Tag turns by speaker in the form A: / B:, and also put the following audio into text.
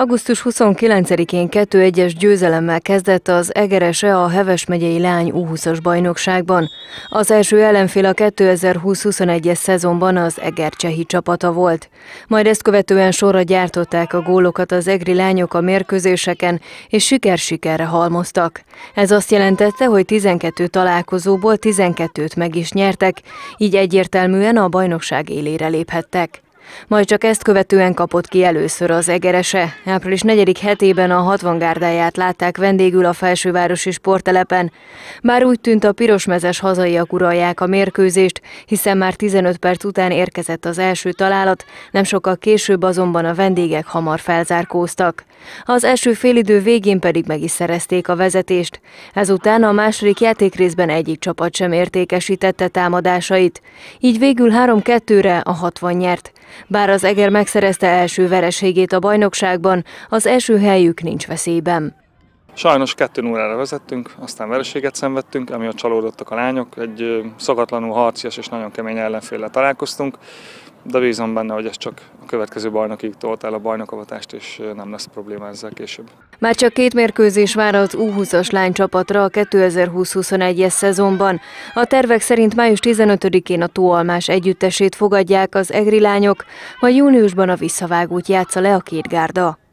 A: Augusztus 29-én 2-1-es győzelemmel kezdett az Egerese a Heves megyei lány U20-as bajnokságban. Az első ellenfél a 2020-21-es szezonban az Eger csehi csapata volt. Majd ezt követően sorra gyártották a gólokat az egri lányok a mérkőzéseken, és siker-sikerre halmoztak. Ez azt jelentette, hogy 12 találkozóból 12-t meg is nyertek, így egyértelműen a bajnokság élére léphettek. Majd csak ezt követően kapott ki először az egerese. Április 4. hetében a 60 gárdáját látták vendégül a felsővárosi sporttelepen. Bár úgy tűnt a pirosmezes hazaiak uralják a mérkőzést, hiszen már 15 perc után érkezett az első találat, nem sokkal később azonban a vendégek hamar felzárkóztak. Az első félidő végén pedig meg is szerezték a vezetést. Ezután a második játékrészben egyik csapat sem értékesítette támadásait. Így végül 3-2-re a 60 nyert. Bár az Eger megszerezte első vereségét a bajnokságban, az első helyük nincs veszélyben.
B: Sajnos 2 órára vezettünk, aztán vereséget szenvedtünk, a csalódottak a lányok. Egy szakatlanul harcias és nagyon kemény ellenféle találkoztunk, de bízom benne, hogy ez csak a következő bajnokig tolt el a bajnokavatást, és nem lesz probléma ezzel később.
A: Már csak két mérkőzés vár az U20-as lánycsapatra a 2020-21-es szezonban. A tervek szerint május 15-én a Tóalmás együttesét fogadják az egri lányok, majd júniusban a visszavágót játsza le a két gárda.